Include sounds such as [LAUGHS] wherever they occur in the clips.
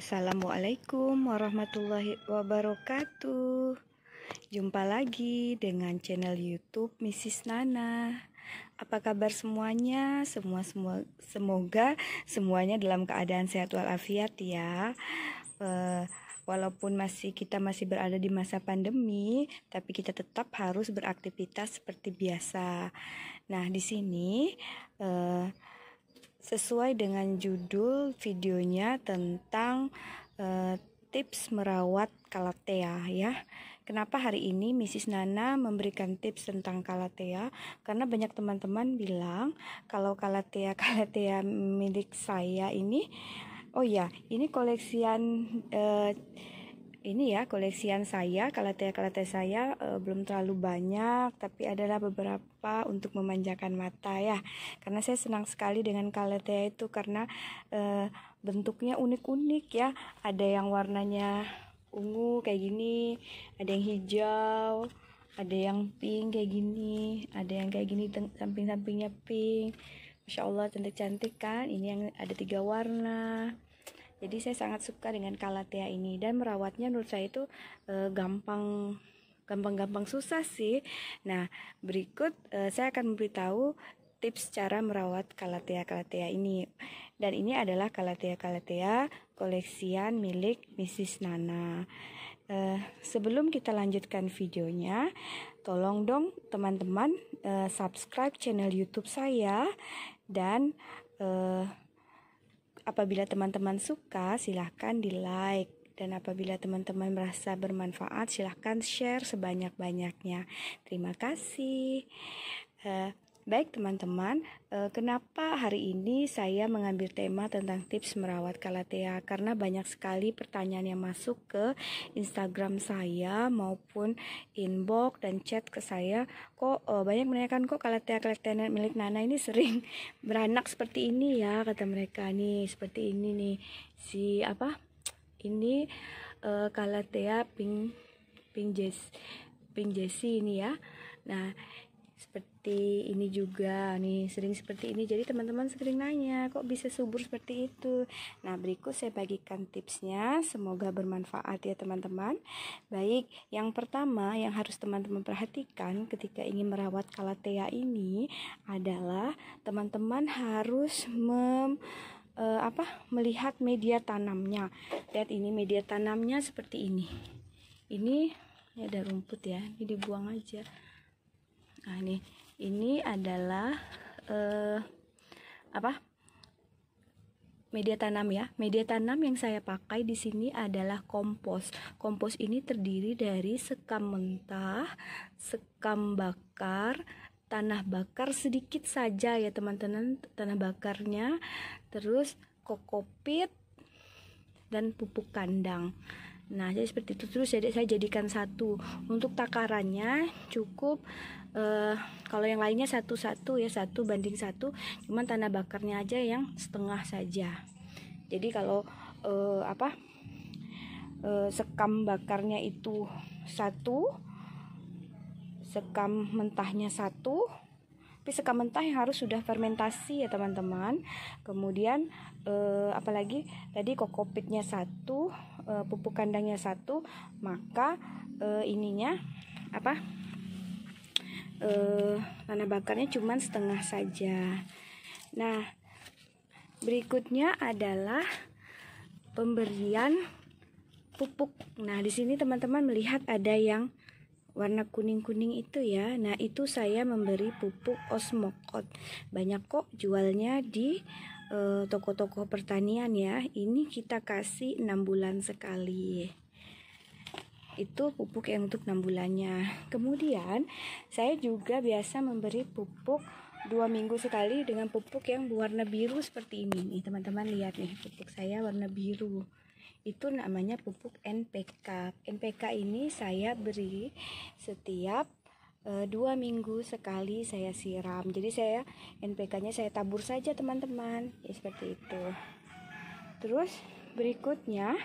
Assalamualaikum warahmatullahi wabarakatuh. Jumpa lagi dengan channel YouTube Mrs. Nana. Apa kabar semuanya? Semua semua semoga semuanya dalam keadaan sehat walafiat ya. Uh, walaupun masih kita masih berada di masa pandemi, tapi kita tetap harus beraktivitas seperti biasa. Nah, di sini eh, sesuai dengan judul videonya tentang e, tips merawat kalatea ya. Kenapa hari ini Mrs. Nana memberikan tips tentang kalatea? Karena banyak teman-teman bilang kalau kalatea [LAUGHS] kalatea milik saya ini oh ya, ini koleksian E, ini ya koleksian saya kalatea-kalatea saya e, belum terlalu banyak tapi adalah beberapa untuk memanjakan mata ya karena saya senang sekali dengan kalatea itu karena e, bentuknya unik-unik ya ada yang warnanya ungu kayak gini ada yang hijau ada yang pink kayak gini ada yang kayak gini samping-sampingnya pink Masya Allah cantik-cantik kan ini yang ada tiga warna jadi saya sangat suka dengan kalatea ini dan merawatnya menurut saya itu e, gampang gampang-gampang susah sih. Nah, berikut e, saya akan memberitahu tips cara merawat kalatea-kalatea ini. Dan ini adalah kalatea-kalatea koleksian milik Mrs. Nana. e, sebelum kita lanjutkan videonya, tolong dong teman-teman e, subscribe channel YouTube saya dan e, Apabila teman-teman suka, silahkan di like. Dan apabila teman-teman merasa bermanfaat, silahkan share sebanyak-banyaknya. Terima kasih. Uh, Baik teman-teman, eh, kenapa hari ini saya mengambil tema tentang tips merawat kalatea? Karena banyak sekali pertanyaan yang masuk ke Instagram saya maupun inbox dan chat ke saya. Kok eh, banyak menanyakan kok kalatea kalatea milik Nana ini sering [LAUGHS] beranak seperti ini ya kata mereka nih seperti ini nih si apa ini eh, kalatea pink pink jess pink jessie ini ya. Nah seperti seperti ini juga nih sering seperti ini jadi teman-teman sering nanya kok bisa subur seperti itu nah berikut saya bagikan tipsnya semoga bermanfaat ya teman-teman baik yang pertama yang harus teman-teman perhatikan ketika ingin merawat kalatea ini adalah teman-teman harus mem eh, apa melihat media tanamnya lihat ini media tanamnya seperti ini ini ini ada rumput ya ini dibuang aja nah ini ini adalah eh, apa media tanam ya. Media tanam yang saya pakai di sini adalah kompos. Kompos ini terdiri dari sekam mentah, sekam bakar, tanah bakar sedikit saja ya teman-teman, tanah bakarnya, terus kokopit dan pupuk kandang. Nah, jadi seperti itu terus jadi saya jadikan satu. Untuk takarannya cukup uh, kalau yang lainnya satu-satu ya satu banding satu, cuman tanah bakarnya aja yang setengah saja. Jadi kalau uh, apa uh, sekam bakarnya itu satu, sekam mentahnya satu, tapi sekam mentah yang harus sudah fermentasi ya teman-teman kemudian eh, apalagi tadi kokopitnya satu eh, pupuk kandangnya satu maka eh, ininya apa eh, tanah bakarnya cuma setengah saja nah berikutnya adalah pemberian pupuk. Nah, di sini teman-teman melihat ada yang warna kuning-kuning itu ya. Nah, itu saya memberi pupuk osmokot. Banyak kok jualnya di eh, toko-toko uh, pertanian ya. Ini kita kasih 6 bulan sekali. Itu pupuk yang untuk 6 bulannya. Kemudian, saya juga biasa memberi pupuk dua minggu sekali dengan pupuk yang berwarna biru seperti ini nih teman-teman lihat nih pupuk saya warna biru itu namanya pupuk NPK. NPK ini saya beri setiap e, dua minggu sekali saya siram. Jadi saya NPK-nya saya tabur saja teman-teman, ya seperti itu. Terus berikutnya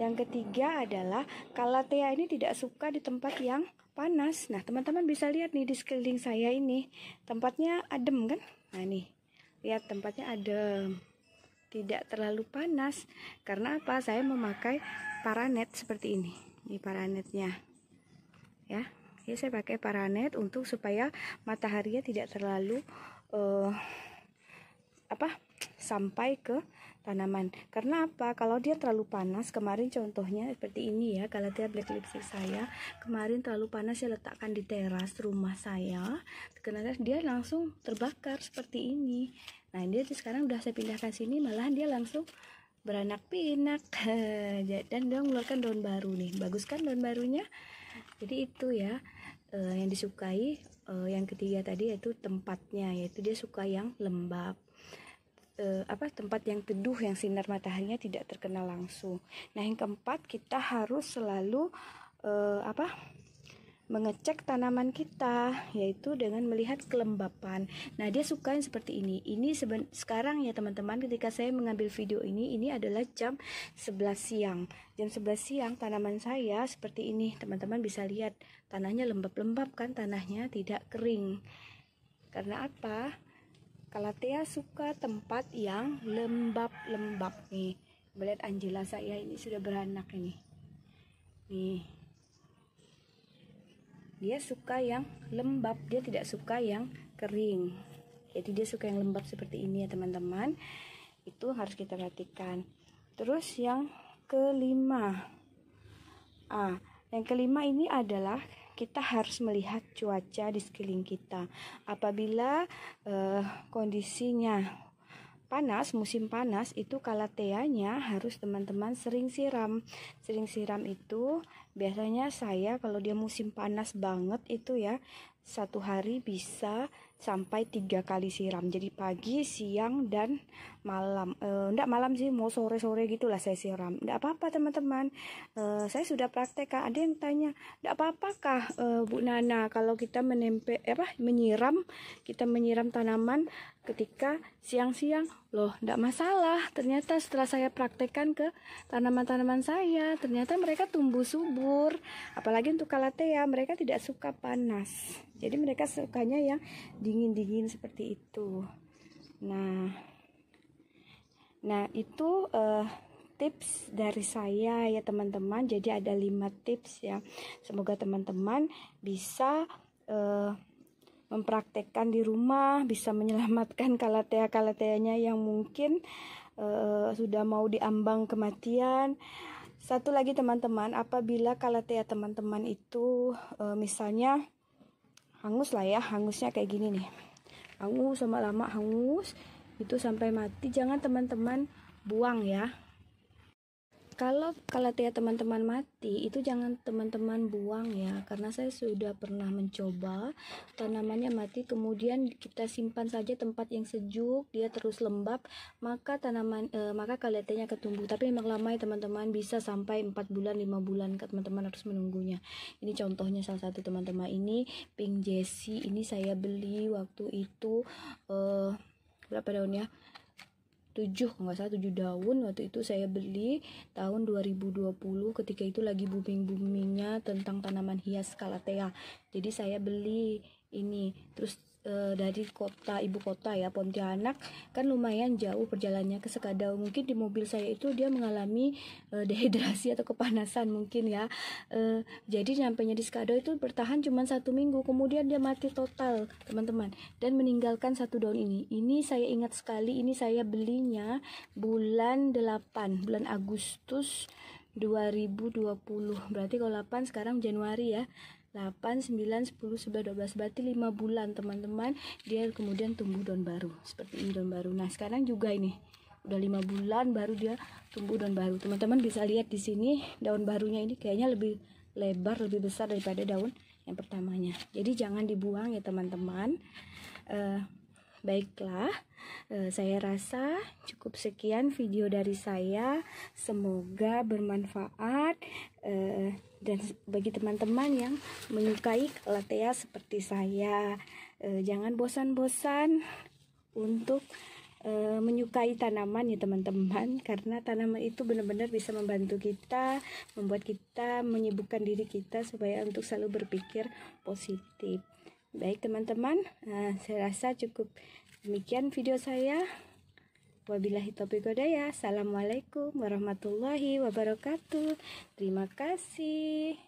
yang ketiga adalah kalatea ini tidak suka di tempat yang panas. Nah, teman-teman bisa lihat nih di sekeliling saya ini tempatnya adem kan? Nah, nih. Lihat tempatnya adem tidak terlalu panas karena apa saya memakai paranet seperti ini ini paranetnya ya ini saya pakai paranet untuk supaya mataharinya tidak terlalu uh, apa sampai ke tanaman. Karena apa? Kalau dia terlalu panas, kemarin contohnya seperti ini ya, kalau dia black lipstick saya, kemarin terlalu panas saya letakkan di teras rumah saya, karena dia langsung terbakar seperti ini. Nah, dia sekarang udah saya pindahkan sini, malah dia langsung beranak pinak [LAUGHS] dan dia mengeluarkan daun baru nih bagus kan daun barunya jadi itu ya eh, yang disukai eh, yang ketiga tadi yaitu tempatnya yaitu dia suka yang lembab eh, apa tempat yang teduh yang sinar mataharinya tidak terkena langsung. Nah, yang keempat kita harus selalu eh, apa? mengecek tanaman kita yaitu dengan melihat kelembapan. Nah, dia suka yang seperti ini. Ini seben sekarang ya teman-teman ketika saya mengambil video ini ini adalah jam 11 siang. Jam 11 siang tanaman saya seperti ini. Teman-teman bisa lihat tanahnya lembab-lembab kan tanahnya tidak kering. Karena apa? Kalatea suka tempat yang lembab-lembab nih. Melihat Angela saya ini sudah beranak ini. Nih. Dia suka yang lembab, dia tidak suka yang kering. Jadi dia suka yang lembab seperti ini ya teman-teman. Itu harus kita perhatikan. Terus yang kelima. Ah, yang kelima ini adalah kita harus melihat cuaca di sekeliling kita. Apabila eh, kondisinya panas, musim panas itu kalateanya harus teman-teman sering siram. Sering siram itu biasanya saya kalau dia musim panas banget itu ya satu hari bisa sampai tiga kali siram jadi pagi siang dan malam eh, ndak enggak malam sih mau sore sore gitulah saya siram enggak apa apa teman-teman e, saya sudah praktek kak ada yang tanya enggak apa apakah e, eh, Bu Nana kalau kita menempel eh, apa menyiram kita menyiram tanaman ketika siang-siang loh enggak masalah ternyata setelah saya praktekkan ke tanaman-tanaman saya ternyata mereka tumbuh subur apalagi untuk kalatea mereka tidak suka panas jadi mereka sukanya yang di dingin-dingin seperti itu. Nah, nah itu uh, tips dari saya ya teman-teman. Jadi ada lima tips ya. Semoga teman-teman bisa uh, mempraktekkan di rumah, bisa menyelamatkan kalatea-kalateanya yang mungkin uh, sudah mau diambang kematian. Satu lagi teman-teman, apabila kalatea teman-teman itu uh, misalnya hangus lah ya hangusnya kayak gini nih hangus sama lama hangus itu sampai mati jangan teman-teman buang ya kalau kalatea teman-teman mati itu jangan teman-teman buang ya karena saya sudah pernah mencoba tanamannya mati kemudian kita simpan saja tempat yang sejuk dia terus lembab maka tanaman e, maka kalatianya akan tapi memang lama ya teman-teman bisa sampai 4 bulan 5 bulan teman-teman harus menunggunya ini contohnya salah satu teman-teman ini pink jessie ini saya beli waktu itu e, berapa daunnya? tujuh nggak salah tujuh daun waktu itu saya beli tahun 2020 ketika itu lagi booming-boomingnya tentang tanaman hias kalatea jadi saya beli ini terus e, dari kota ibu kota ya Pontianak kan lumayan jauh perjalannya ke Sekadau mungkin di mobil saya itu dia mengalami e, [LAUGHS] dehidrasi atau kepanasan mungkin ya e, jadi nyampainya di Sekadau itu bertahan cuma satu minggu kemudian dia mati total teman-teman dan meninggalkan satu daun ini ini saya ingat sekali ini saya belinya bulan 8 bulan Agustus 2020 berarti kalau 8 sekarang Januari ya 8, 9, 10, 11, 12 Berarti 5 bulan teman-teman Dia kemudian tumbuh daun baru Seperti ini daun baru Nah sekarang juga ini Udah 5 bulan baru dia tumbuh daun baru Teman-teman bisa lihat di sini Daun barunya ini kayaknya lebih lebar Lebih besar daripada daun yang pertamanya Jadi jangan dibuang ya teman-teman uh, Baiklah, eh, saya rasa cukup sekian video dari saya. Semoga bermanfaat eh, dan bagi teman-teman yang menyukai latea seperti saya, eh, jangan bosan-bosan untuk menyukai tanaman ya teman-teman [LAUGHS] karena tanaman itu benar-benar bisa membantu kita membuat kita menyibukkan diri kita supaya untuk selalu berpikir positif Baik teman-teman, eh, saya rasa cukup demikian video saya. Wabillahi topik ya Assalamualaikum warahmatullahi wabarakatuh. Terima kasih.